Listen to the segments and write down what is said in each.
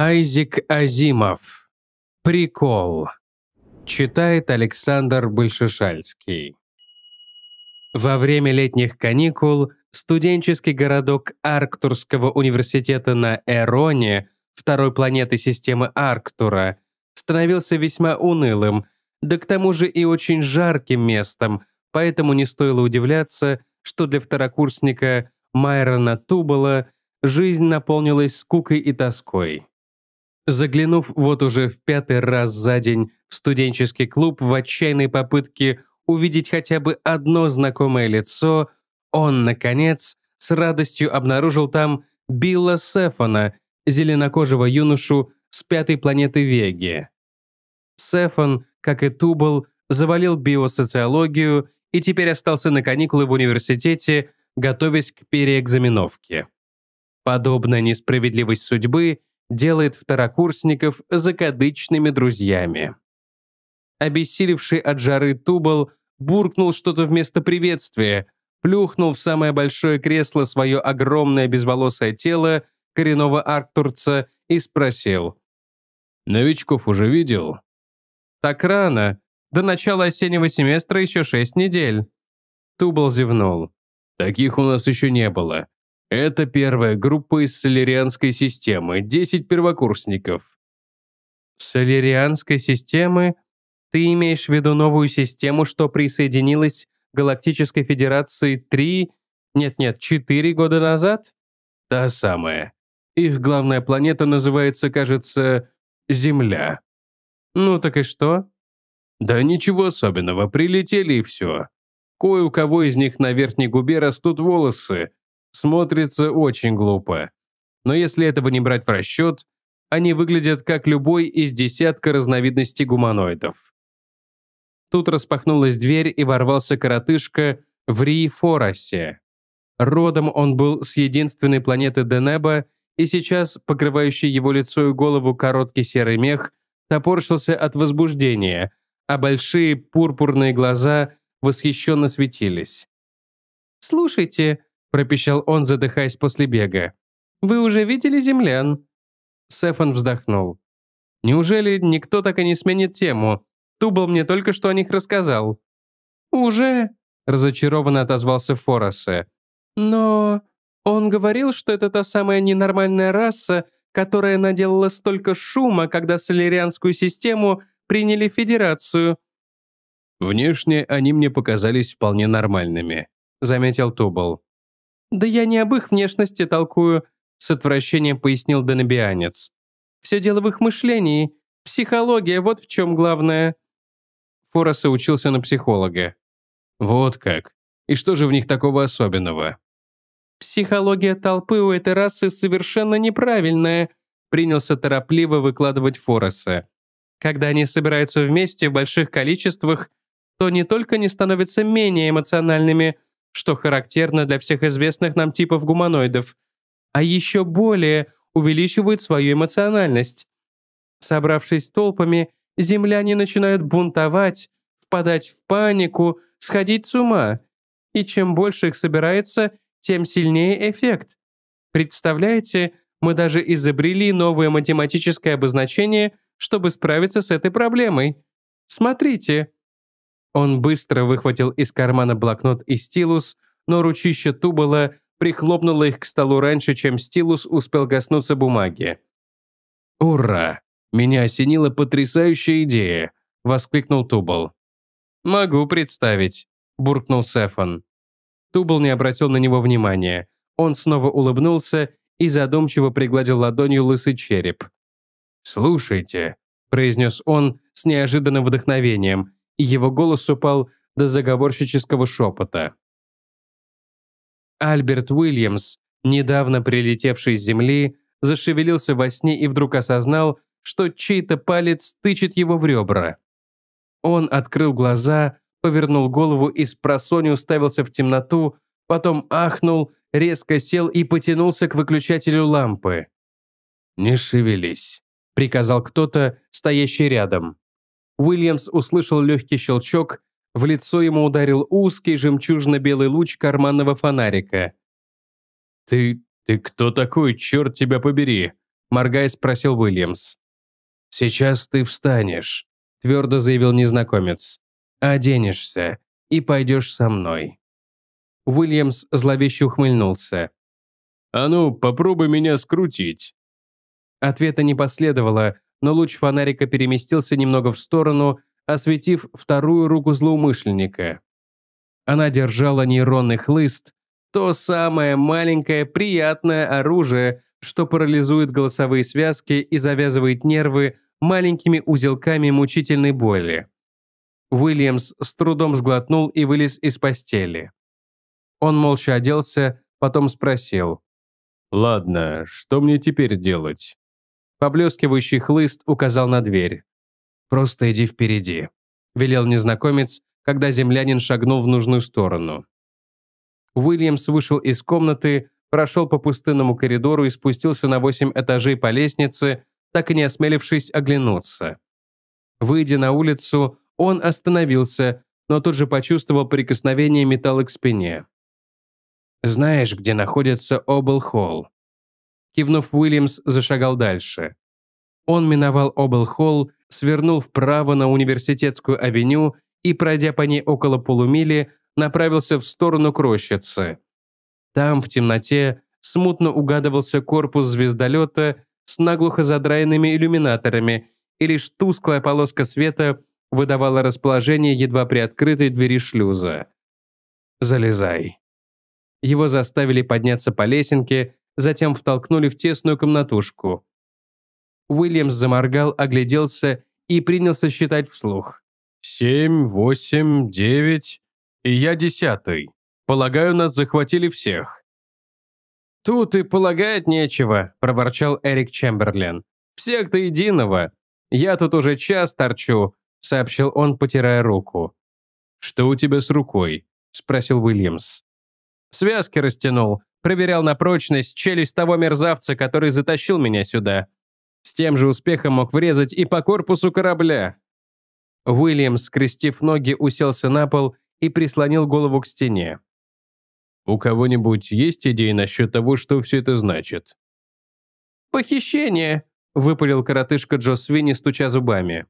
Айзик Азимов. Прикол. Читает Александр Большешальский. Во время летних каникул студенческий городок Арктурского университета на Эроне, второй планеты системы Арктура, становился весьма унылым, да к тому же и очень жарким местом, поэтому не стоило удивляться, что для второкурсника Майрона Тубала жизнь наполнилась скукой и тоской. Заглянув вот уже в пятый раз за день в студенческий клуб в отчаянной попытке увидеть хотя бы одно знакомое лицо, он, наконец, с радостью обнаружил там Билла Сефона, зеленокожего юношу с пятой планеты Веги. Сефон, как и Тубл, завалил биосоциологию и теперь остался на каникулы в университете, готовясь к переэкзаменовке. Подобная несправедливость судьбы – делает второкурсников закадычными друзьями. Обессилевший от жары Тубал буркнул что-то вместо приветствия, плюхнул в самое большое кресло свое огромное безволосое тело коренного арктурца и спросил. «Новичков уже видел?» «Так рано. До начала осеннего семестра еще шесть недель». Тубал зевнул. «Таких у нас еще не было. Это первая группа из солерианской системы, Десять первокурсников. Солерианской системы? Ты имеешь в виду новую систему, что присоединилась к Галактической Федерации три? нет-нет, четыре года назад? Та самая. Их главная планета называется, кажется, Земля. Ну так и что? Да ничего особенного, прилетели и все. Кое у кого из них на верхней губе растут волосы, смотрится очень глупо. Но если этого не брать в расчет, они выглядят как любой из десятка разновидностей гуманоидов. Тут распахнулась дверь и ворвался коротышка в Риефорасе. Родом он был с единственной планеты Денеба, и сейчас, покрывающий его лицо и голову короткий серый мех, топорщился от возбуждения, а большие пурпурные глаза восхищенно светились. «Слушайте, – пропищал он, задыхаясь после бега. «Вы уже видели землян?» Сефан вздохнул. «Неужели никто так и не сменит тему? Тубал мне только что о них рассказал». «Уже?» – разочарованно отозвался Форосе. «Но он говорил, что это та самая ненормальная раса, которая наделала столько шума, когда солерианскую систему приняли в Федерацию». «Внешне они мне показались вполне нормальными», – заметил Тубал. «Да я не об их внешности толкую», — с отвращением пояснил Денобианец. «Все дело в их мышлении. Психология, вот в чем главное». Фороса учился на психолога. «Вот как. И что же в них такого особенного?» «Психология толпы у этой расы совершенно неправильная», принялся торопливо выкладывать Фороса. «Когда они собираются вместе в больших количествах, то не только не становятся менее эмоциональными, что характерно для всех известных нам типов гуманоидов, а еще более увеличивают свою эмоциональность. Собравшись толпами, земляне начинают бунтовать, впадать в панику, сходить с ума. И чем больше их собирается, тем сильнее эффект. Представляете, мы даже изобрели новое математическое обозначение, чтобы справиться с этой проблемой. Смотрите. Он быстро выхватил из кармана блокнот и стилус, но ручище Тубала прихлопнуло их к столу раньше, чем стилус успел коснуться бумаги. «Ура! Меня осенила потрясающая идея!» – воскликнул Тубал. «Могу представить», – буркнул Сефан. Тубал не обратил на него внимания. Он снова улыбнулся и задумчиво пригладил ладонью лысый череп. «Слушайте», – произнес он с неожиданным вдохновением – и его голос упал до заговорщического шепота. Альберт Уильямс, недавно прилетевший с Земли, зашевелился во сне и вдруг осознал, что чей-то палец тычет его в ребра. Он открыл глаза, повернул голову и с просонью уставился в темноту, потом ахнул, резко сел и потянулся к выключателю лампы. «Не шевелись», — приказал кто-то, стоящий рядом. Уильямс услышал легкий щелчок, в лицо ему ударил узкий жемчужно-белый луч карманного фонарика. «Ты... ты кто такой, черт тебя побери?» – моргая спросил Уильямс. «Сейчас ты встанешь», – твердо заявил незнакомец. «Оденешься и пойдешь со мной». Уильямс зловеще ухмыльнулся. «А ну, попробуй меня скрутить». Ответа не последовало, но луч фонарика переместился немного в сторону, осветив вторую руку злоумышленника. Она держала нейронный хлыст, то самое маленькое приятное оружие, что парализует голосовые связки и завязывает нервы маленькими узелками мучительной боли. Уильямс с трудом сглотнул и вылез из постели. Он молча оделся, потом спросил. «Ладно, что мне теперь делать?» Поблескивающий хлыст указал на дверь. «Просто иди впереди», – велел незнакомец, когда землянин шагнул в нужную сторону. Уильямс вышел из комнаты, прошел по пустынному коридору и спустился на восемь этажей по лестнице, так и не осмелившись оглянуться. Выйдя на улицу, он остановился, но тут же почувствовал прикосновение металла к спине. «Знаешь, где находится Обл-Холл?» Кивнув, Уильямс зашагал дальше. Он миновал Обл-Холл, свернул вправо на университетскую авеню и, пройдя по ней около полумили, направился в сторону Крощицы. Там, в темноте, смутно угадывался корпус звездолета с наглухо задраенными иллюминаторами, и лишь тусклая полоска света выдавала расположение едва приоткрытой двери шлюза. «Залезай». Его заставили подняться по лесенке, затем втолкнули в тесную комнатушку. Уильямс заморгал, огляделся и принялся считать вслух. «Семь, восемь, девять, и я десятый. Полагаю, нас захватили всех». «Тут и полагать нечего», – проворчал Эрик Чемберлен. «Всех до единого. Я тут уже час торчу», – сообщил он, потирая руку. «Что у тебя с рукой?» – спросил Уильямс. «Связки растянул проверял на прочность челюсть того мерзавца, который затащил меня сюда. С тем же успехом мог врезать и по корпусу корабля. Уильям, скрестив ноги, уселся на пол и прислонил голову к стене. «У кого-нибудь есть идеи насчет того, что все это значит?» «Похищение!» – выпалил коротышка Джо Свинни, стуча зубами.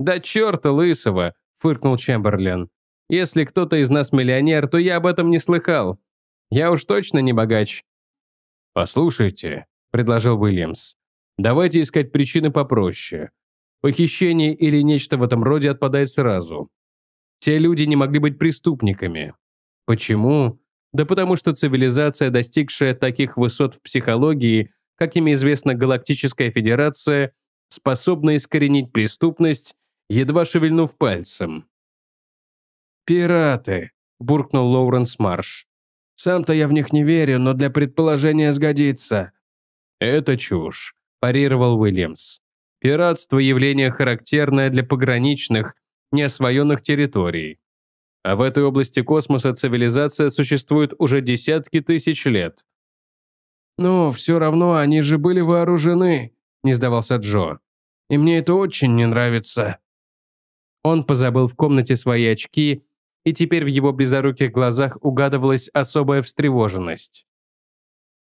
«Да черта лысого!» – фыркнул Чемберлен. «Если кто-то из нас миллионер, то я об этом не слыхал. Я уж точно не богач». «Послушайте», — предложил Уильямс, «давайте искать причины попроще. Похищение или нечто в этом роде отпадает сразу. Те люди не могли быть преступниками. Почему? Да потому что цивилизация, достигшая таких высот в психологии, как ими известна Галактическая Федерация, способна искоренить преступность, едва шевельнув пальцем. «Пираты», — буркнул Лоуренс Марш. Сам-то я в них не верю, но для предположения сгодится». «Это чушь», – парировал Уильямс. «Пиратство – явление характерное для пограничных, неосвоенных территорий. А в этой области космоса цивилизация существует уже десятки тысяч лет». «Но все равно они же были вооружены», – не сдавался Джо. «И мне это очень не нравится». Он позабыл в комнате свои очки и теперь в его близоруких глазах угадывалась особая встревоженность.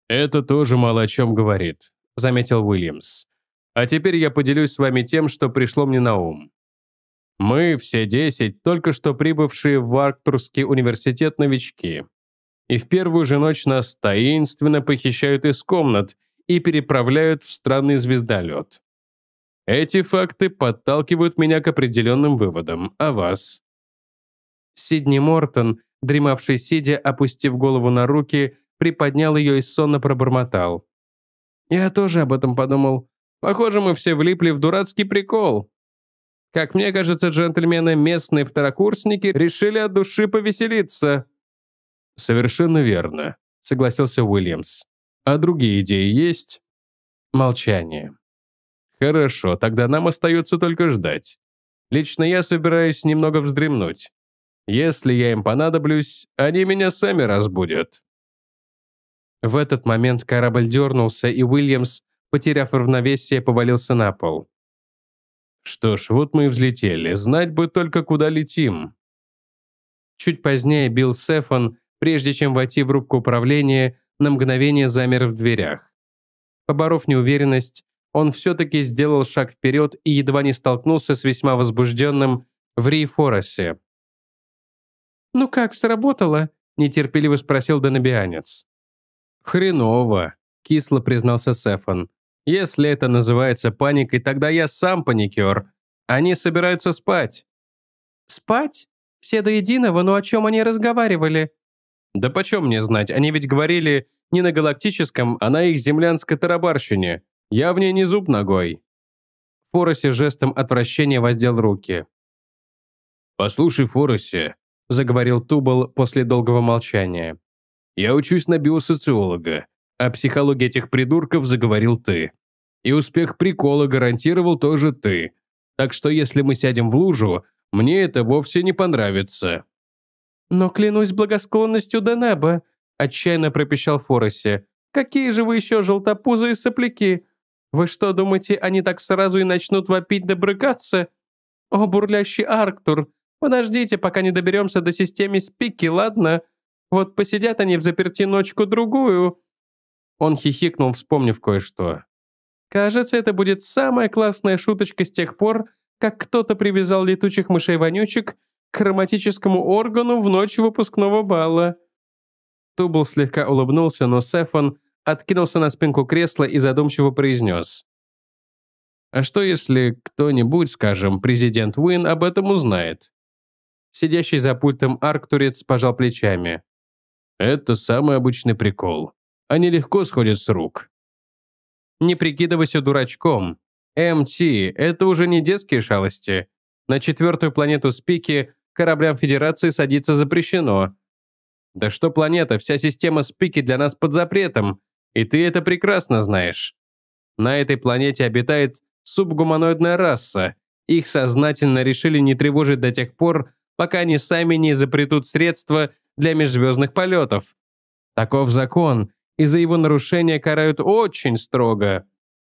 «Это тоже мало о чем говорит», — заметил Уильямс. «А теперь я поделюсь с вами тем, что пришло мне на ум. Мы, все десять, только что прибывшие в Арктурский университет новички. И в первую же ночь нас таинственно похищают из комнат и переправляют в странный звездолет. Эти факты подталкивают меня к определенным выводам, а вас?» Сидни Мортон, дремавший сидя, опустив голову на руки, приподнял ее и сонно пробормотал. «Я тоже об этом подумал. Похоже, мы все влипли в дурацкий прикол. Как мне кажется, джентльмены, местные второкурсники решили от души повеселиться». «Совершенно верно», — согласился Уильямс. «А другие идеи есть?» Молчание. «Хорошо, тогда нам остается только ждать. Лично я собираюсь немного вздремнуть. Если я им понадоблюсь, они меня сами разбудят». В этот момент корабль дернулся, и Уильямс, потеряв равновесие, повалился на пол. «Что ж, вот мы и взлетели. Знать бы только, куда летим». Чуть позднее Билл Сефон, прежде чем войти в рубку управления, на мгновение замер в дверях. Поборов неуверенность, он все-таки сделал шаг вперед и едва не столкнулся с весьма возбужденным Ври Форосе, «Ну как, сработало?» – нетерпеливо спросил Донобианец. «Хреново», – кисло признался Сефан. «Если это называется паникой, тогда я сам паникер. Они собираются спать». «Спать? Все до единого, но ну о чем они разговаривали?» «Да почем мне знать, они ведь говорили не на галактическом, а на их землянской тарабарщине. Я в ней не зуб ногой». Форосе жестом отвращения воздел руки. «Послушай, Форосе. — заговорил Тубал после долгого молчания. «Я учусь на биосоциолога, а психология этих придурков заговорил ты. И успех прикола гарантировал тоже ты. Так что если мы сядем в лужу, мне это вовсе не понравится». «Но клянусь благосклонностью до неба», — отчаянно пропищал Форосе. «Какие же вы еще желтопузые сопляки? Вы что, думаете, они так сразу и начнут вопить да брыкаться? О, бурлящий Арктур, Подождите, пока не доберемся до системы спики, ладно? Вот посидят они в заперти ночку-другую». Он хихикнул, вспомнив кое-что. «Кажется, это будет самая классная шуточка с тех пор, как кто-то привязал летучих мышей-вонючек к хроматическому органу в ночь выпускного бала». Тубл слегка улыбнулся, но Сефон откинулся на спинку кресла и задумчиво произнес. «А что, если кто-нибудь, скажем, президент Уин об этом узнает? Сидящий за пультом арктурец пожал плечами. «Это самый обычный прикол. Они легко сходят с рук». «Не прикидывайся дурачком. МТ – это уже не детские шалости. На четвертую планету Спики кораблям Федерации садиться запрещено. Да что планета, вся система Спики для нас под запретом, и ты это прекрасно знаешь. На этой планете обитает субгуманоидная раса. Их сознательно решили не тревожить до тех пор, пока они сами не запретут средства для межзвездных полетов. Таков закон, и за его нарушение карают очень строго.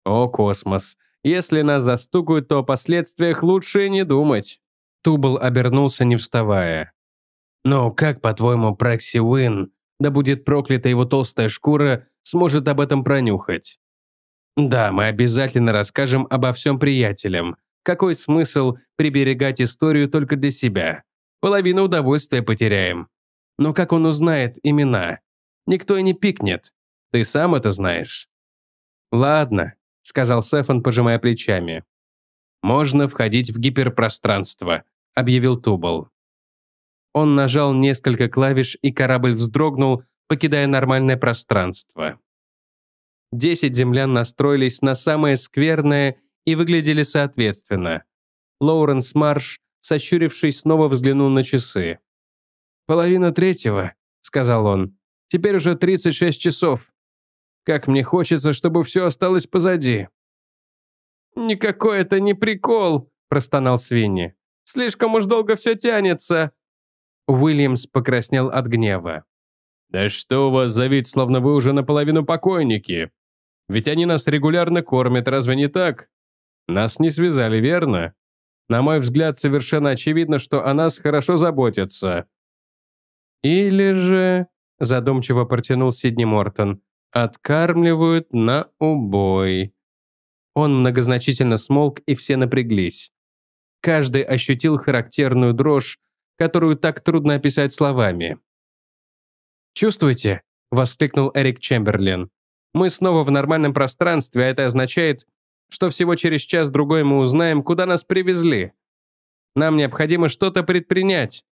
О, космос, если нас застукают, то о последствиях лучше не думать. Тубл обернулся, не вставая. «Ну, как, по-твоему, Прокси Уин, да будет проклята его толстая шкура, сможет об этом пронюхать?» «Да, мы обязательно расскажем обо всем приятелям. Какой смысл приберегать историю только для себя? Половину удовольствия потеряем. Но как он узнает имена? Никто и не пикнет. Ты сам это знаешь». «Ладно», — сказал Сефан, пожимая плечами. «Можно входить в гиперпространство», — объявил Тубал. Он нажал несколько клавиш, и корабль вздрогнул, покидая нормальное пространство. Десять землян настроились на самое скверное и выглядели соответственно. Лоуренс Марш сощурившись, снова взглянул на часы. «Половина третьего», — сказал он. «Теперь уже 36 часов. Как мне хочется, чтобы все осталось позади». «Никакой это не прикол», — простонал Свинни. «Слишком уж долго все тянется». Уильямс покраснел от гнева. «Да что у вас за вид, словно вы уже наполовину покойники? Ведь они нас регулярно кормят, разве не так? Нас не связали, верно? На мой взгляд, совершенно очевидно, что о нас хорошо заботятся». «Или же...» – задумчиво протянул Сидни Мортон. «Откармливают на убой». Он многозначительно смолк, и все напряглись. Каждый ощутил характерную дрожь, которую так трудно описать словами. «Чувствуете?» – воскликнул Эрик Чемберлин. «Мы снова в нормальном пространстве, а это означает, что всего через час-другой мы узнаем, куда нас привезли. Нам необходимо что-то предпринять».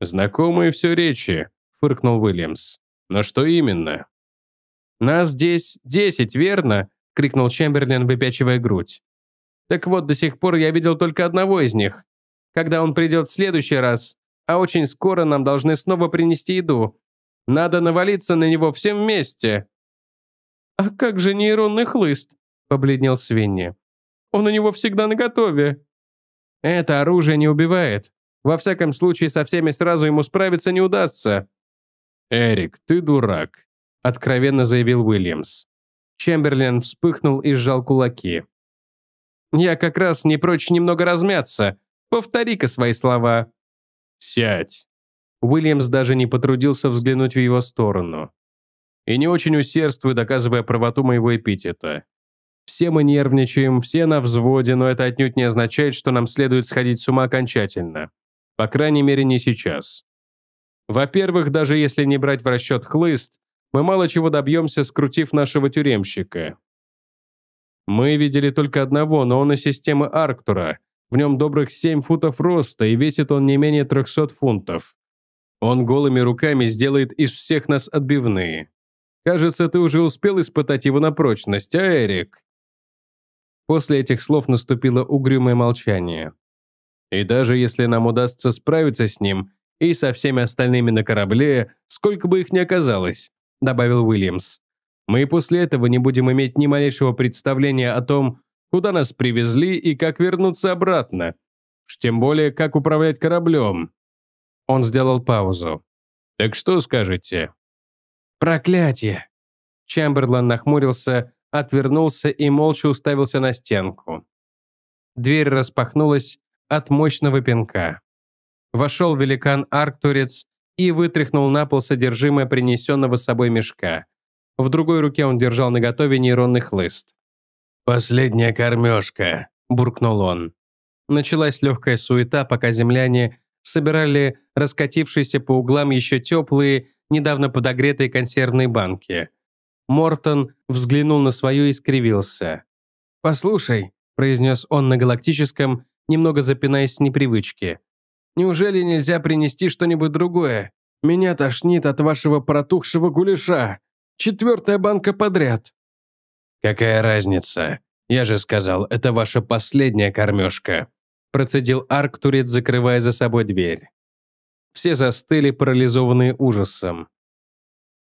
«Знакомые все речи», — фыркнул Уильямс. «Но что именно?» «Нас здесь десять, верно?» — крикнул Чемберлин, выпячивая грудь. «Так вот, до сих пор я видел только одного из них. Когда он придет в следующий раз, а очень скоро нам должны снова принести еду. Надо навалиться на него всем вместе». «А как же нейронный хлыст?» побледнел Свинни. «Он у него всегда наготове». «Это оружие не убивает. Во всяком случае, со всеми сразу ему справиться не удастся». «Эрик, ты дурак», — откровенно заявил Уильямс. Чемберлин вспыхнул и сжал кулаки. «Я как раз не прочь немного размяться. Повтори-ка свои слова». «Сядь». Уильямс даже не потрудился взглянуть в его сторону. «И не очень усердствуй, доказывая правоту моего эпитета. Все мы нервничаем, все на взводе, но это отнюдь не означает, что нам следует сходить с ума окончательно. По крайней мере, не сейчас. Во-первых, даже если не брать в расчет хлыст, мы мало чего добьемся, скрутив нашего тюремщика. Мы видели только одного, но он из системы Арктура. В нем добрых 7 футов роста, и весит он не менее 300 фунтов. Он голыми руками сделает из всех нас отбивные. Кажется, ты уже успел испытать его на прочность, а, Эрик? После этих слов наступило угрюмое молчание. И даже если нам удастся справиться с ним и со всеми остальными на корабле, сколько бы их ни оказалось, добавил Уильямс, мы после этого не будем иметь ни малейшего представления о том, куда нас привезли и как вернуться обратно. Уж тем более, как управлять кораблем. Он сделал паузу. Так что скажете? Проклятие! Чемберлен нахмурился, отвернулся и молча уставился на стенку. Дверь распахнулась от мощного пинка. Вошел великан-арктурец и вытряхнул на пол содержимое принесенного с собой мешка. В другой руке он держал наготове нейронный хлыст. «Последняя кормежка», – буркнул он. Началась легкая суета, пока земляне собирали раскатившиеся по углам еще теплые, недавно подогретые консервные банки – Мортон взглянул на свою и скривился. «Послушай», – произнес он на галактическом, немного запинаясь с непривычки. «Неужели нельзя принести что-нибудь другое? Меня тошнит от вашего протухшего гуляша. Четвертая банка подряд». «Какая разница? Я же сказал, это ваша последняя кормежка», – процедил Арктурец, закрывая за собой дверь. Все застыли, парализованные ужасом.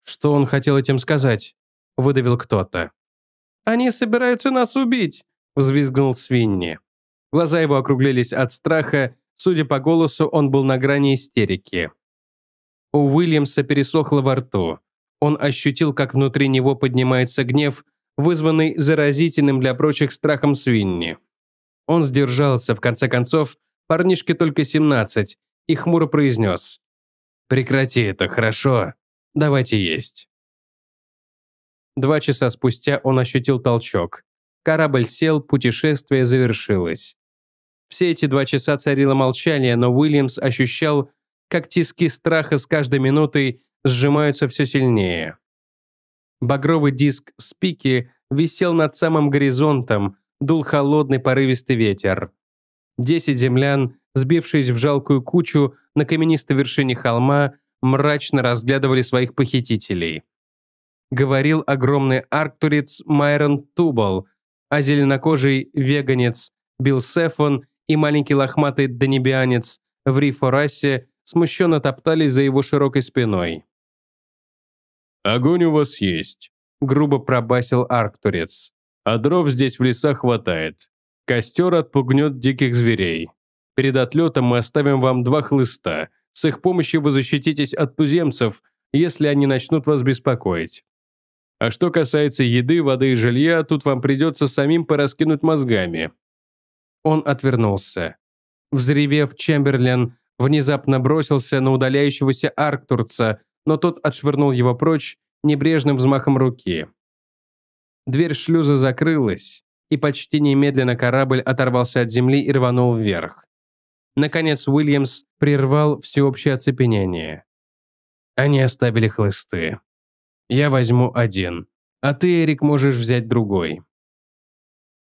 Что он хотел этим сказать? – выдавил кто-то. «Они собираются нас убить!» – взвизгнул Свинни. Глаза его округлились от страха, судя по голосу, он был на грани истерики. У Уильямса пересохло во рту. Он ощутил, как внутри него поднимается гнев, вызванный заразительным для прочих страхом Свинни. Он сдержался, в конце концов, парнишке только 17, и хмуро произнес. «Прекрати это, хорошо? Давайте есть». Два часа спустя он ощутил толчок. Корабль сел, путешествие завершилось. Все эти два часа царило молчание, но Уильямс ощущал, как тиски страха с каждой минутой сжимаются все сильнее. Багровый диск спики висел над самым горизонтом, дул холодный порывистый ветер. Десять землян, сбившись в жалкую кучу на каменистой вершине холма, мрачно разглядывали своих похитителей говорил огромный Арктуриц Майрон Тубал, а зеленокожий веганец Билл Сефон и маленький лохматый донебианец в Рифорасе смущенно топтались за его широкой спиной. «Огонь у вас есть», — грубо пробасил арктурец. «А дров здесь в лесах хватает. Костер отпугнет диких зверей. Перед отлетом мы оставим вам два хлыста. С их помощью вы защититесь от туземцев, если они начнут вас беспокоить. А что касается еды, воды и жилья, тут вам придется самим пораскинуть мозгами». Он отвернулся. Взревев, Чемберлен внезапно бросился на удаляющегося Арктурца, но тот отшвырнул его прочь небрежным взмахом руки. Дверь шлюза закрылась, и почти немедленно корабль оторвался от земли и рванул вверх. Наконец Уильямс прервал всеобщее оцепенение. Они оставили хлысты. Я возьму один, а ты, Эрик, можешь взять другой.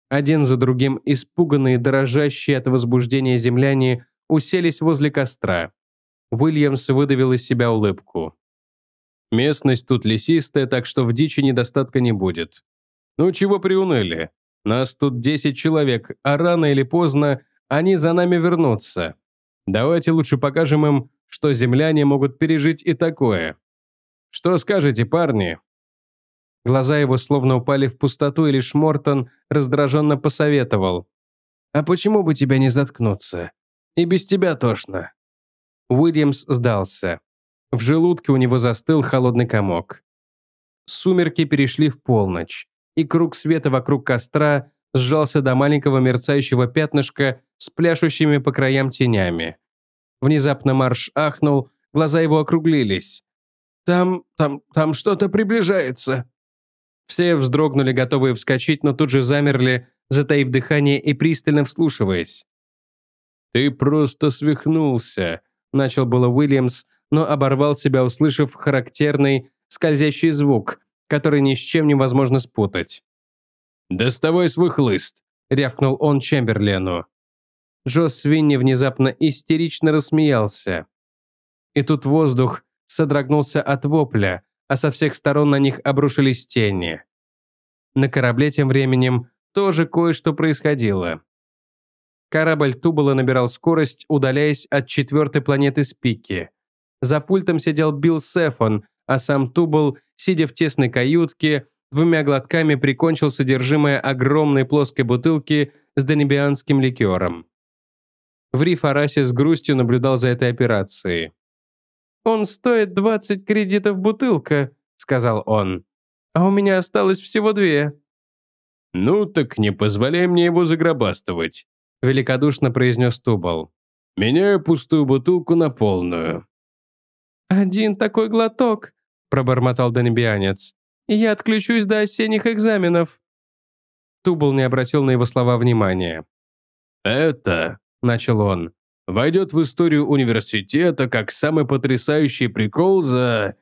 Один за другим испуганные, дрожащие от возбуждения земляне уселись возле костра. Уильямс выдавил из себя улыбку. «Местность тут лесистая, так что в дичи недостатка не будет. Ну чего приуныли? Нас тут 10 человек, а рано или поздно они за нами вернутся. Давайте лучше покажем им, что земляне могут пережить и такое. Что скажете, парни?» Глаза его словно упали в пустоту, и лишь Мортон раздраженно посоветовал. «А почему бы тебя не заткнуться? И без тебя тошно». Уильямс сдался. В желудке у него застыл холодный комок. Сумерки перешли в полночь, и круг света вокруг костра сжался до маленького мерцающего пятнышка с пляшущими по краям тенями. Внезапно Марш ахнул, глаза его округлились. «Там, там, там что-то приближается». Все вздрогнули, готовые вскочить, но тут же замерли, затаив дыхание и пристально вслушиваясь. «Ты просто свихнулся», — начал было Уильямс, но оборвал себя, услышав характерный скользящий звук, который ни с чем невозможно спутать. «Доставай свой хлыст», — рявкнул он Чемберлену. Джо Свинни внезапно истерично рассмеялся. И тут воздух содрогнулся от вопля, а со всех сторон на них обрушились тени. На корабле тем временем тоже кое-что происходило. Корабль Тубала набирал скорость, удаляясь от четвертой планеты Спики. За пультом сидел Билл Сефон, а сам Тубал, сидя в тесной каютке, двумя глотками прикончил содержимое огромной плоской бутылки с донебианским ликером. Ври Фараси с грустью наблюдал за этой операцией. «Он стоит 20 кредитов бутылка», — сказал он. «А у меня осталось всего две». «Ну так не позволяй мне его загробастывать», — великодушно произнес Тубал. «Меняю пустую бутылку на полную». «Один такой глоток», — пробормотал Данебианец. «Я отключусь до осенних экзаменов». Тубал не обратил на его слова внимания. «Это...» — начал он войдет в историю университета как самый потрясающий прикол за...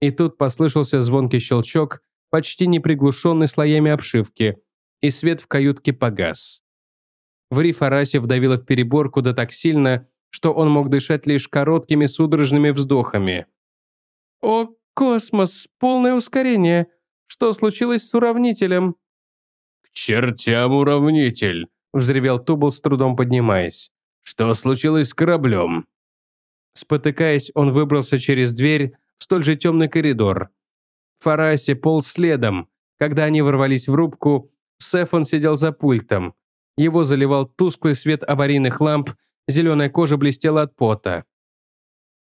И тут послышался звонкий щелчок, почти не приглушенный слоями обшивки, и свет в каютке погас. В Рифарасе вдавило в переборку да так сильно, что он мог дышать лишь короткими судорожными вздохами. «О, космос! Полное ускорение! Что случилось с уравнителем?» «К чертям уравнитель!» – взревел Тубл, с трудом поднимаясь. Что случилось с кораблем?» Спотыкаясь, он выбрался через дверь в столь же темный коридор. Фараси полз следом. Когда они ворвались в рубку, Сефон сидел за пультом. Его заливал тусклый свет аварийных ламп, зеленая кожа блестела от пота.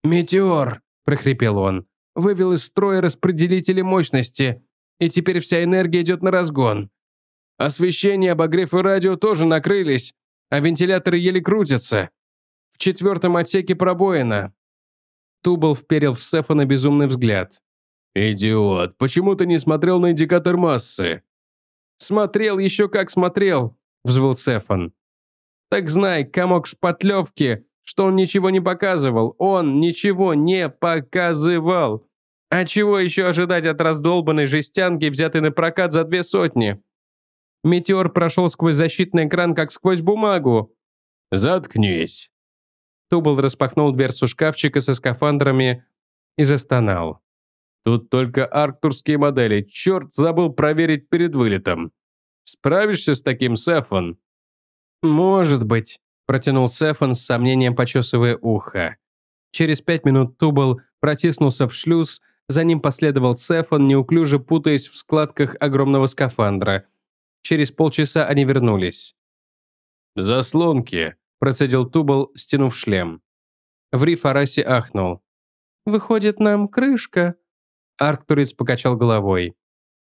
«Метеор!» – прохрипел он. «Вывел из строя распределители мощности, и теперь вся энергия идет на разгон. Освещение, обогрев и радио тоже накрылись а вентиляторы еле крутятся. В четвертом отсеке пробоина». Тубл вперил в Сефана безумный взгляд. «Идиот, почему ты не смотрел на индикатор массы?» «Смотрел, еще как смотрел», – взвыл Сефан. «Так знай, комок шпатлевки, что он ничего не показывал. Он ничего не показывал. А чего еще ожидать от раздолбанной жестянки, взятой на прокат за две сотни?» Метеор прошел сквозь защитный экран, как сквозь бумагу. «Заткнись!» Тубл распахнул дверцу шкафчика со скафандрами и застонал. «Тут только арктурские модели. Черт, забыл проверить перед вылетом. Справишься с таким, Сефон?» «Может быть», – протянул Сефон с сомнением, почесывая ухо. Через пять минут Тубл протиснулся в шлюз, за ним последовал Сефон, неуклюже путаясь в складках огромного скафандра – Через полчаса они вернулись. «Заслонки», – процедил Тубал, стянув шлем. Ври Фараси ахнул. «Выходит, нам крышка?» Арктуриц покачал головой.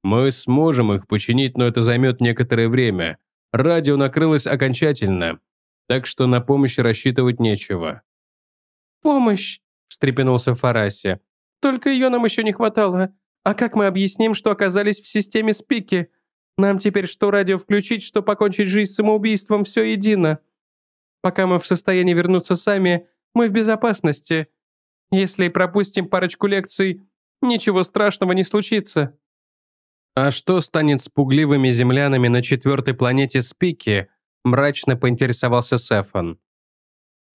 «Мы сможем их починить, но это займет некоторое время. Радио накрылось окончательно, так что на помощь рассчитывать нечего». «Помощь!» – встрепенулся Фараси. «Только ее нам еще не хватало. А как мы объясним, что оказались в системе спики? Нам теперь что радио включить, что покончить жизнь самоубийством, все едино. Пока мы в состоянии вернуться сами, мы в безопасности. Если пропустим парочку лекций, ничего страшного не случится. А что станет с пугливыми землянами на четвертой планете Спики? Мрачно поинтересовался Сефан.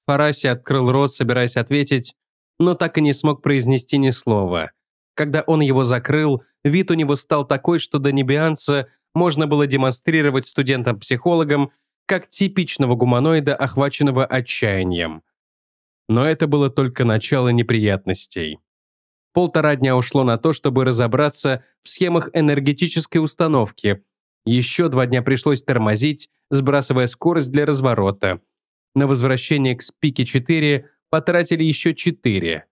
Фараси открыл рот, собираясь ответить, но так и не смог произнести ни слова. Когда он его закрыл, вид у него стал такой, что до небианца можно было демонстрировать студентам-психологам как типичного гуманоида, охваченного отчаянием. Но это было только начало неприятностей. Полтора дня ушло на то, чтобы разобраться в схемах энергетической установки. Еще два дня пришлось тормозить, сбрасывая скорость для разворота. На возвращение к спике 4 потратили еще 4.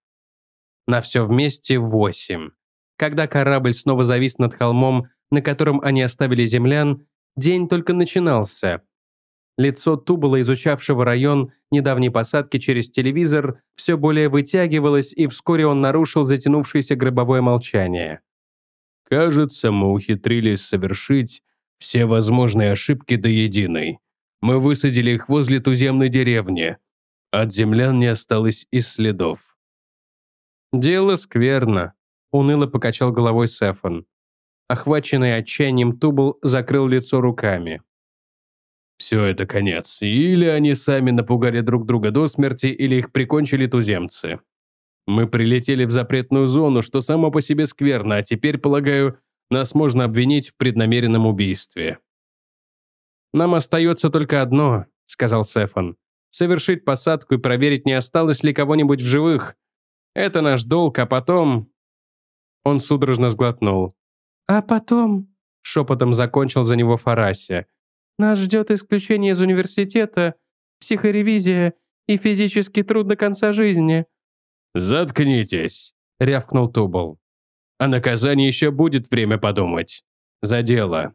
На все вместе 8. Когда корабль снова завис над холмом на котором они оставили землян, день только начинался. Лицо Тубала, изучавшего район недавней посадки через телевизор, все более вытягивалось, и вскоре он нарушил затянувшееся гробовое молчание. «Кажется, мы ухитрились совершить все возможные ошибки до единой. Мы высадили их возле туземной деревни. От землян не осталось и следов». «Дело скверно», — уныло покачал головой Сефан. Охваченный отчаянием Тубл закрыл лицо руками. Все это конец. Или они сами напугали друг друга до смерти, или их прикончили туземцы. Мы прилетели в запретную зону, что само по себе скверно, а теперь, полагаю, нас можно обвинить в преднамеренном убийстве. «Нам остается только одно», — сказал Сефан. «Совершить посадку и проверить, не осталось ли кого-нибудь в живых. Это наш долг, а потом...» Он судорожно сглотнул. А потом, шепотом закончил за него Фараси, нас ждет исключение из университета, психоревизия и физический труд до конца жизни. Заткнитесь, рявкнул Тубал. О наказании еще будет время подумать. За дело.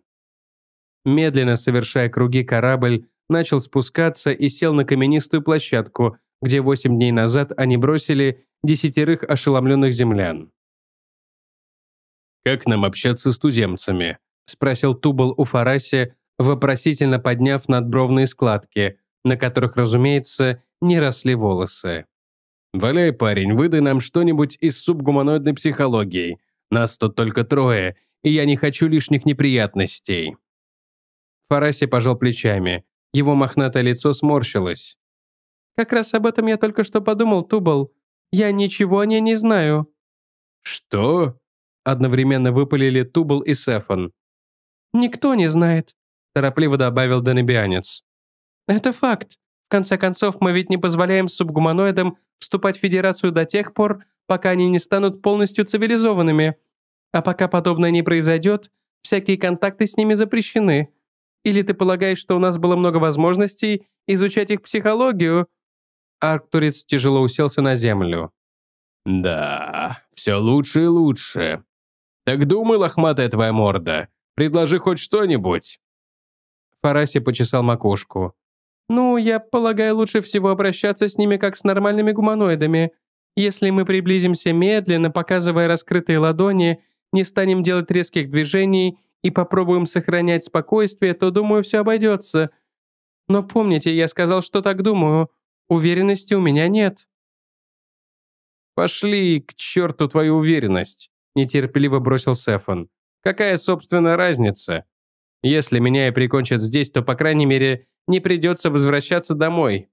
Медленно совершая круги корабль, начал спускаться и сел на каменистую площадку, где восемь дней назад они бросили десятерых ошеломленных землян. «Как нам общаться с туземцами?» – спросил Тубал у Фараси, вопросительно подняв надбровные складки, на которых, разумеется, не росли волосы. «Валяй, парень, выдай нам что-нибудь из субгуманоидной психологии. Нас тут только трое, и я не хочу лишних неприятностей». Фараси пожал плечами. Его мохнатое лицо сморщилось. «Как раз об этом я только что подумал, Тубал. Я ничего о ней не знаю». «Что?» Одновременно выпалили Тубл и Сефон. «Никто не знает», – торопливо добавил Данебианец. «Это факт. В конце концов, мы ведь не позволяем субгуманоидам вступать в Федерацию до тех пор, пока они не станут полностью цивилизованными. А пока подобное не произойдет, всякие контакты с ними запрещены. Или ты полагаешь, что у нас было много возможностей изучать их психологию?» Арктурец тяжело уселся на землю. «Да, все лучше и лучше. «Так думай, лохматая твоя морда. Предложи хоть что-нибудь». Фараси почесал макушку. «Ну, я полагаю, лучше всего обращаться с ними как с нормальными гуманоидами. Если мы приблизимся медленно, показывая раскрытые ладони, не станем делать резких движений и попробуем сохранять спокойствие, то, думаю, все обойдется. Но помните, я сказал, что так думаю. Уверенности у меня нет». «Пошли к черту твою уверенность!» нетерпеливо бросил Сефан. «Какая, собственно, разница? Если меня и прикончат здесь, то, по крайней мере, не придется возвращаться домой».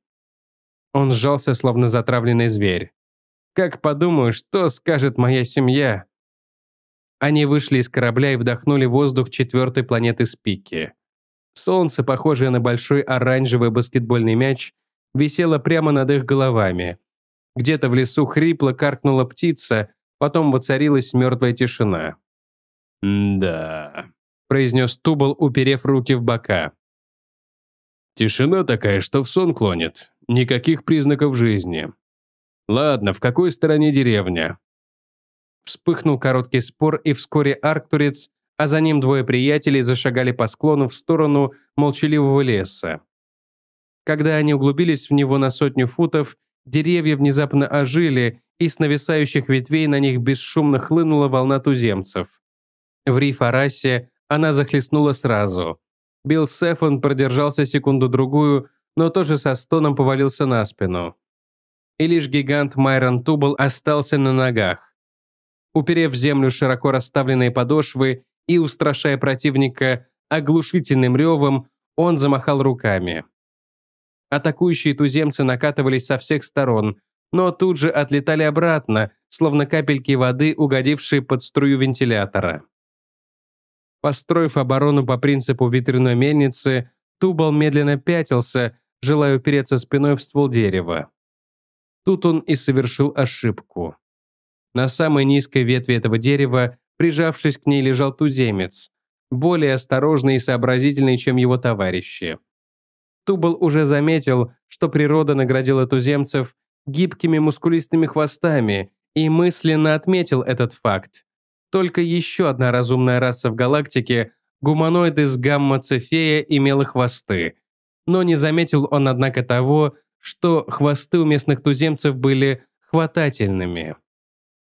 Он сжался, словно затравленный зверь. «Как подумаю, что скажет моя семья?» Они вышли из корабля и вдохнули воздух четвертой планеты Спики. Солнце, похожее на большой оранжевый баскетбольный мяч, висело прямо над их головами. Где-то в лесу хрипло каркнула птица, Потом воцарилась мертвая тишина. «Да», – произнес Тубал, уперев руки в бока. «Тишина такая, что в сон клонит. Никаких признаков жизни. Ладно, в какой стороне деревня?» Вспыхнул короткий спор, и вскоре Арктурец, а за ним двое приятелей зашагали по склону в сторону молчаливого леса. Когда они углубились в него на сотню футов, деревья внезапно ожили и с нависающих ветвей на них бесшумно хлынула волна туземцев. В риф Арасе она захлестнула сразу. Билл Сефон продержался секунду-другую, но тоже со стоном повалился на спину. И лишь гигант Майрон Тубл остался на ногах. Уперев в землю широко расставленные подошвы и устрашая противника оглушительным ревом, он замахал руками. Атакующие туземцы накатывались со всех сторон – но тут же отлетали обратно, словно капельки воды, угодившие под струю вентилятора. Построив оборону по принципу ветряной мельницы, Тубал медленно пятился, желая упереться спиной в ствол дерева. Тут он и совершил ошибку. На самой низкой ветви этого дерева, прижавшись к ней, лежал туземец, более осторожный и сообразительный, чем его товарищи. Тубал уже заметил, что природа наградила туземцев гибкими мускулистыми хвостами, и мысленно отметил этот факт. Только еще одна разумная раса в галактике, гуманоиды с гамма-цефея, имела хвосты. Но не заметил он, однако, того, что хвосты у местных туземцев были хватательными.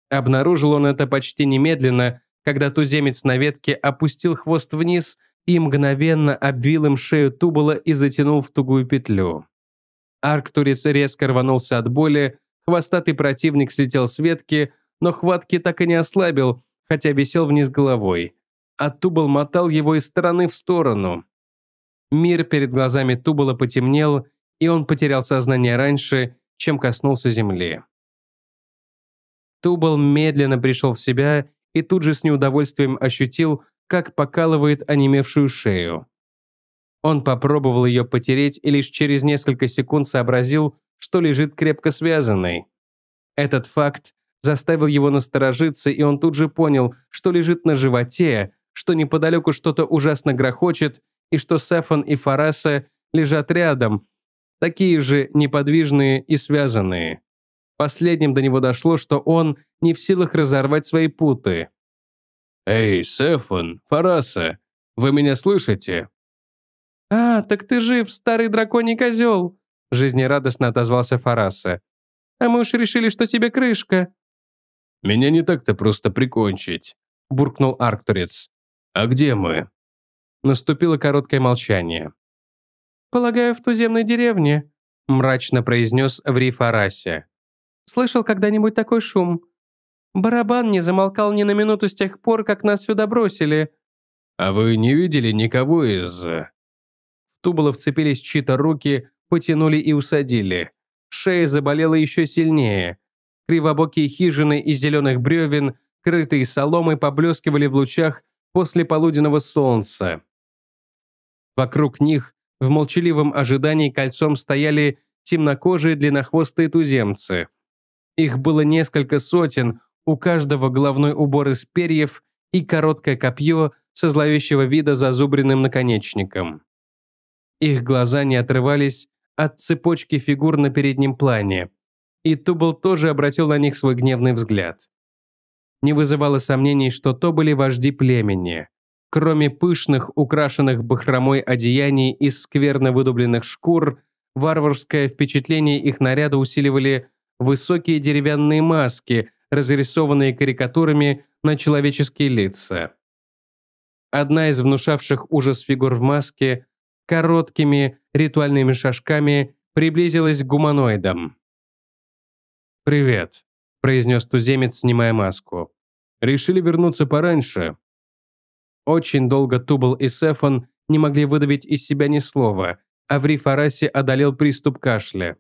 Обнаружил он это почти немедленно, когда туземец на ветке опустил хвост вниз и мгновенно обвил им шею тубола и затянул в тугую петлю. Арктурис резко рванулся от боли, хвостатый противник слетел с ветки, но хватки так и не ослабил, хотя висел вниз головой. А Тубал мотал его из стороны в сторону. Мир перед глазами Тубала потемнел, и он потерял сознание раньше, чем коснулся земли. Тубал медленно пришел в себя и тут же с неудовольствием ощутил, как покалывает онемевшую шею. Он попробовал ее потереть и лишь через несколько секунд сообразил, что лежит крепко связанный. Этот факт заставил его насторожиться, и он тут же понял, что лежит на животе, что неподалеку что-то ужасно грохочет, и что Сефон и Фараса лежат рядом, такие же неподвижные и связанные. Последним до него дошло, что он не в силах разорвать свои путы. «Эй, Сефон, Фараса, вы меня слышите?» «А, так ты жив, старый драконий козел!» жизнерадостно отозвался Фараса. «А мы уж решили, что тебе крышка». «Меня не так-то просто прикончить», — буркнул Арктурец. «А где мы?» Наступило короткое молчание. «Полагаю, в туземной деревне», — мрачно произнес Ври Фарасе. «Слышал когда-нибудь такой шум? Барабан не замолкал ни на минуту с тех пор, как нас сюда бросили». «А вы не видели никого из...» э, Тупола вцепились чьи-то руки, потянули и усадили. Шея заболела еще сильнее. Кривобокие хижины из зеленых бревен, крытые соломой, поблескивали в лучах после полуденного солнца. Вокруг них в молчаливом ожидании кольцом стояли темнокожие длиннохвостые туземцы. Их было несколько сотен, у каждого головной убор из перьев и короткое копье со зловещего вида зазубренным наконечником. Их глаза не отрывались от цепочки фигур на переднем плане. И Тубл тоже обратил на них свой гневный взгляд. Не вызывало сомнений, что то были вожди племени. Кроме пышных, украшенных бахромой одеяний из скверно выдубленных шкур, варварское впечатление их наряда усиливали высокие деревянные маски, разрисованные карикатурами на человеческие лица. Одна из внушавших ужас фигур в маске короткими ритуальными шажками приблизилась к гуманоидам. «Привет», – произнес туземец, снимая маску. «Решили вернуться пораньше». Очень долго Тубл и Сефон не могли выдавить из себя ни слова, а в Рифарасе одолел приступ кашля.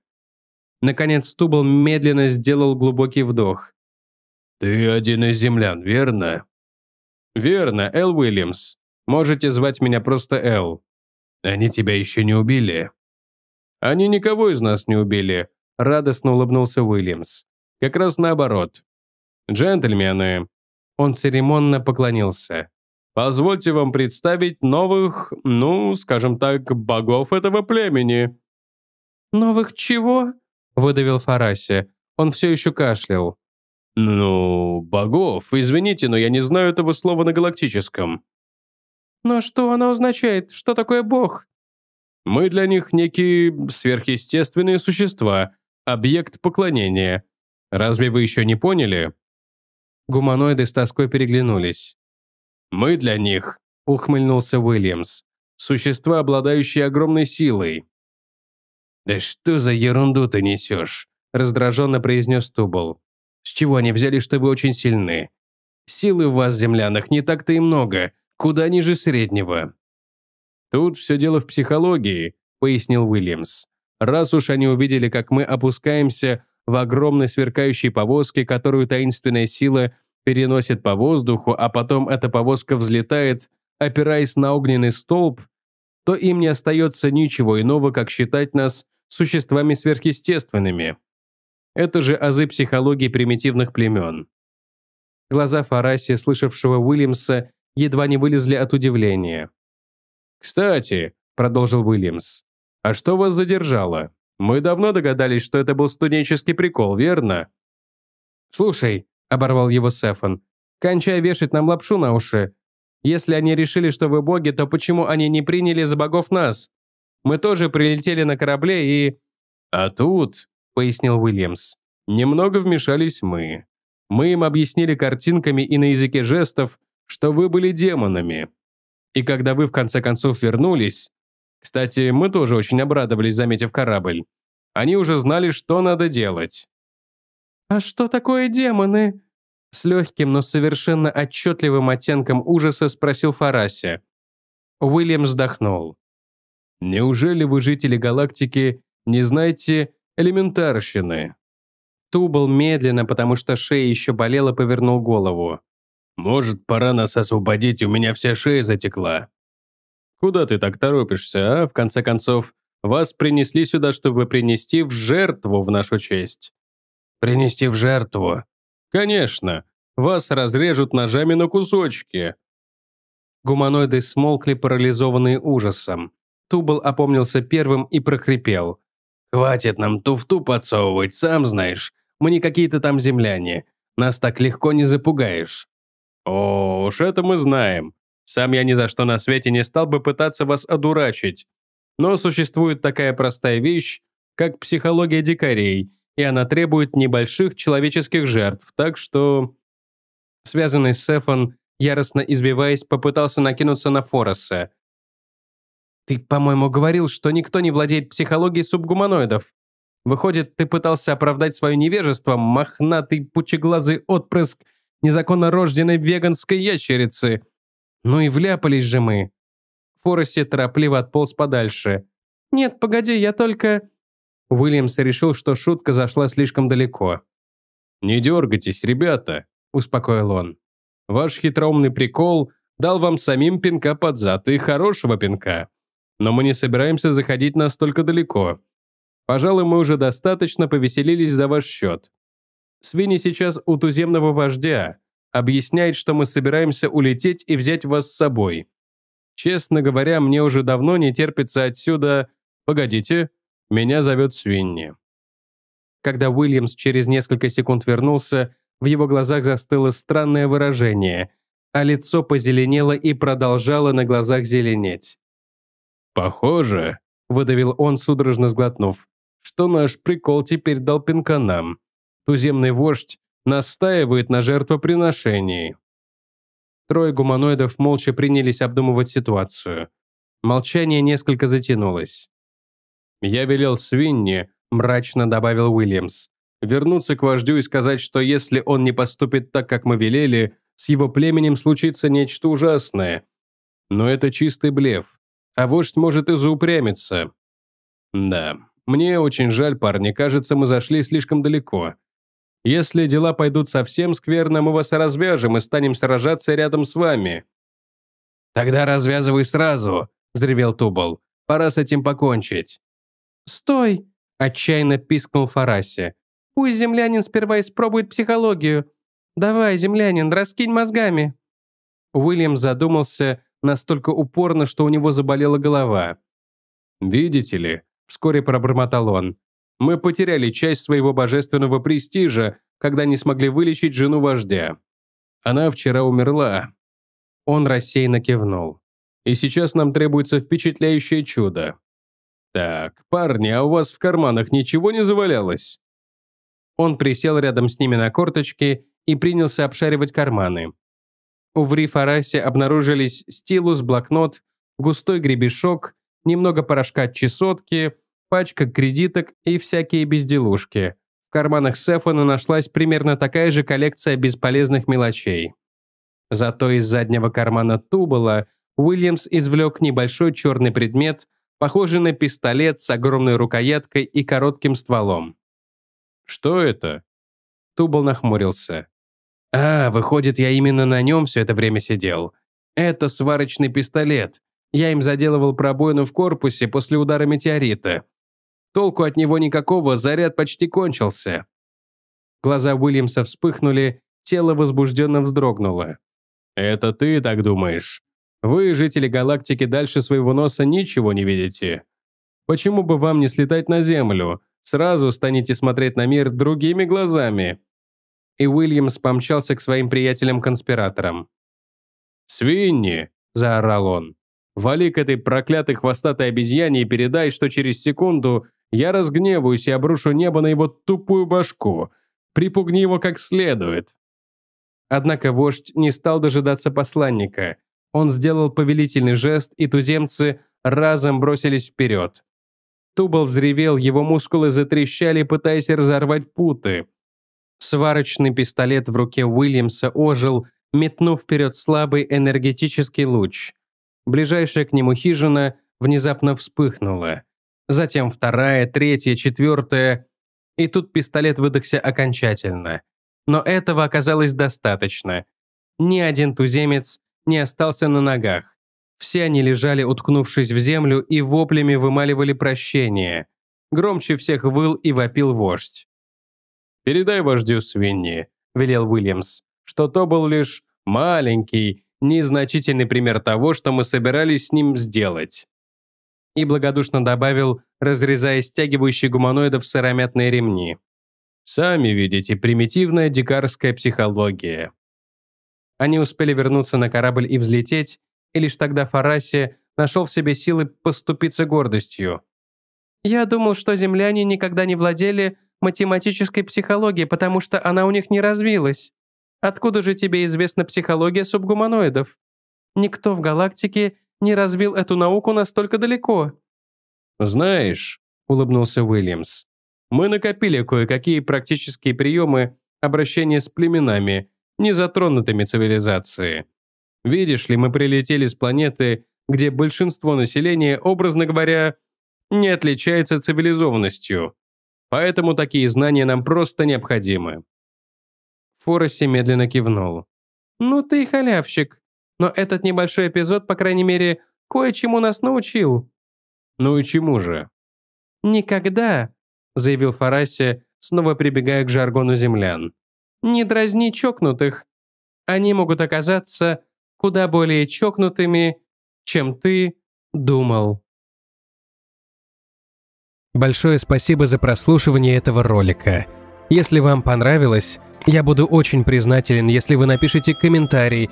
Наконец Тубл медленно сделал глубокий вдох. «Ты один из землян, верно?» «Верно, Эл Уильямс. Можете звать меня просто Эл». Они тебя еще не убили». «Они никого из нас не убили», – радостно улыбнулся Уильямс. «Как раз наоборот. Джентльмены». Он церемонно поклонился. «Позвольте вам представить новых, ну, скажем так, богов этого племени». «Новых чего?» – выдавил Фараси. Он все еще кашлял. «Ну, богов, извините, но я не знаю этого слова на галактическом», но что оно означает? Что такое бог? Мы для них некие сверхъестественные существа, объект поклонения. Разве вы еще не поняли?» Гуманоиды с тоской переглянулись. «Мы для них», — ухмыльнулся Уильямс, «существа, обладающие огромной силой». «Да что за ерунду ты несешь?» — раздраженно произнес Тубл. «С чего они взяли, что вы очень сильны? Силы у вас, землянах, не так-то и много, куда ниже среднего. «Тут все дело в психологии», — пояснил Уильямс. «Раз уж они увидели, как мы опускаемся в огромной сверкающей повозке, которую таинственная сила переносит по воздуху, а потом эта повозка взлетает, опираясь на огненный столб, то им не остается ничего иного, как считать нас существами сверхъестественными. Это же азы психологии примитивных племен». Глаза Фараси, слышавшего Уильямса, едва не вылезли от удивления. «Кстати», — продолжил Уильямс, — «а что вас задержало? Мы давно догадались, что это был студенческий прикол, верно?» «Слушай», — оборвал его Сефан, — «кончай вешать нам лапшу на уши. Если они решили, что вы боги, то почему они не приняли за богов нас? Мы тоже прилетели на корабле и...» «А тут», — пояснил Уильямс, — «немного вмешались мы. Мы им объяснили картинками и на языке жестов, что вы были демонами. И когда вы в конце концов вернулись... Кстати, мы тоже очень обрадовались, заметив корабль. Они уже знали, что надо делать. «А что такое демоны?» С легким, но совершенно отчетливым оттенком ужаса спросил Фараси. Уильям вздохнул. «Неужели вы, жители галактики, не знаете элементарщины?» Тубл медленно, потому что шея еще болела, повернул голову. Может, пора нас освободить, у меня вся шея затекла. Куда ты так торопишься, а, в конце концов? Вас принесли сюда, чтобы принести в жертву в нашу честь. Принести в жертву? Конечно. Вас разрежут ножами на кусочки. Гуманоиды смолкли, парализованные ужасом. Тубл опомнился первым и прохрипел. «Хватит нам туфту подсовывать, сам знаешь. Мы не какие-то там земляне. Нас так легко не запугаешь». О, уж это мы знаем. Сам я ни за что на свете не стал бы пытаться вас одурачить. Но существует такая простая вещь, как психология дикарей, и она требует небольших человеческих жертв, так что... Связанный с Сефон, яростно извиваясь, попытался накинуться на Фореса. «Ты, по-моему, говорил, что никто не владеет психологией субгуманоидов. Выходит, ты пытался оправдать свое невежество, мохнатый пучеглазый отпрыск...» незаконно рожденной веганской ящерицы. Ну и вляпались же мы. Форесси торопливо отполз подальше. «Нет, погоди, я только...» Уильямс решил, что шутка зашла слишком далеко. «Не дергайтесь, ребята», – успокоил он. «Ваш хитроумный прикол дал вам самим пинка под зад и хорошего пинка. Но мы не собираемся заходить настолько далеко. Пожалуй, мы уже достаточно повеселились за ваш счет. Свиньи сейчас у туземного вождя. Объясняет, что мы собираемся улететь и взять вас с собой. Честно говоря, мне уже давно не терпится отсюда... Погодите, меня зовет Свинни. Когда Уильямс через несколько секунд вернулся, в его глазах застыло странное выражение, а лицо позеленело и продолжало на глазах зеленеть. «Похоже», — выдавил он, судорожно сглотнув, «что наш прикол теперь дал пинка нам. Туземный вождь настаивает на жертвоприношении. Трое гуманоидов молча принялись обдумывать ситуацию. Молчание несколько затянулось. «Я велел Свинни», – мрачно добавил Уильямс, – «вернуться к вождю и сказать, что если он не поступит так, как мы велели, с его племенем случится нечто ужасное. Но это чистый блеф, а вождь может и заупрямиться». «Да, мне очень жаль, парни, кажется, мы зашли слишком далеко. Если дела пойдут совсем скверно, мы вас развяжем и станем сражаться рядом с вами». «Тогда развязывай сразу», – взревел Тубал. «Пора с этим покончить». «Стой!» – отчаянно пискнул Фараси. «Пусть землянин сперва испробует психологию. Давай, землянин, раскинь мозгами». Уильям задумался настолько упорно, что у него заболела голова. «Видите ли», – вскоре пробормотал он, мы потеряли часть своего божественного престижа, когда не смогли вылечить жену вождя. Она вчера умерла». Он рассеянно кивнул. «И сейчас нам требуется впечатляющее чудо». «Так, парни, а у вас в карманах ничего не завалялось?» Он присел рядом с ними на корточки и принялся обшаривать карманы. У Врифарасе обнаружились стилус, блокнот, густой гребешок, немного порошка от чесотки – пачка кредиток и всякие безделушки. В карманах Сефана нашлась примерно такая же коллекция бесполезных мелочей. Зато из заднего кармана Тубала Уильямс извлек небольшой черный предмет, похожий на пистолет с огромной рукояткой и коротким стволом. «Что это?» Тубал нахмурился. «А, выходит, я именно на нем все это время сидел. Это сварочный пистолет. Я им заделывал пробоину в корпусе после удара метеорита. Толку от него никакого, заряд почти кончился. Глаза Уильямса вспыхнули, тело возбужденно вздрогнуло. «Это ты так думаешь? Вы, жители галактики, дальше своего носа ничего не видите. Почему бы вам не слетать на Землю? Сразу станете смотреть на мир другими глазами». И Уильямс помчался к своим приятелям-конспираторам. «Свинни!» Свиньи! заорал он. «Вали к этой проклятой хвостатой обезьяне и передай, что через секунду я разгневаюсь и обрушу небо на его тупую башку. Припугни его как следует». Однако вождь не стал дожидаться посланника. Он сделал повелительный жест, и туземцы разом бросились вперед. Тубал взревел, его мускулы затрещали, пытаясь разорвать путы. Сварочный пистолет в руке Уильямса ожил, метнув вперед слабый энергетический луч. Ближайшая к нему хижина внезапно вспыхнула затем вторая, третья, четвертая. И тут пистолет выдохся окончательно. Но этого оказалось достаточно. Ни один туземец не остался на ногах. Все они лежали, уткнувшись в землю, и воплями вымаливали прощение. Громче всех выл и вопил вождь. «Передай вождю свиньи», — велел Уильямс, «что то был лишь маленький, незначительный пример того, что мы собирались с ним сделать и благодушно добавил, разрезая стягивающие гуманоидов сыромятные ремни. «Сами видите, примитивная дикарская психология». Они успели вернуться на корабль и взлететь, и лишь тогда Фараси нашел в себе силы поступиться гордостью. «Я думал, что земляне никогда не владели математической психологией, потому что она у них не развилась. Откуда же тебе известна психология субгуманоидов? Никто в галактике не развил эту науку настолько далеко». «Знаешь», – улыбнулся Уильямс, «мы накопили кое-какие практические приемы обращения с племенами, не затронутыми цивилизации. Видишь ли, мы прилетели с планеты, где большинство населения, образно говоря, не отличается цивилизованностью. Поэтому такие знания нам просто необходимы». Форесси медленно кивнул. «Ну ты халявщик но этот небольшой эпизод, по крайней мере, кое-чему нас научил». «Ну и чему же?» «Никогда», — заявил Фараси, снова прибегая к жаргону землян. «Не дразни чокнутых. Они могут оказаться куда более чокнутыми, чем ты думал». Большое спасибо за прослушивание этого ролика. Если вам понравилось, я буду очень признателен, если вы напишите комментарий,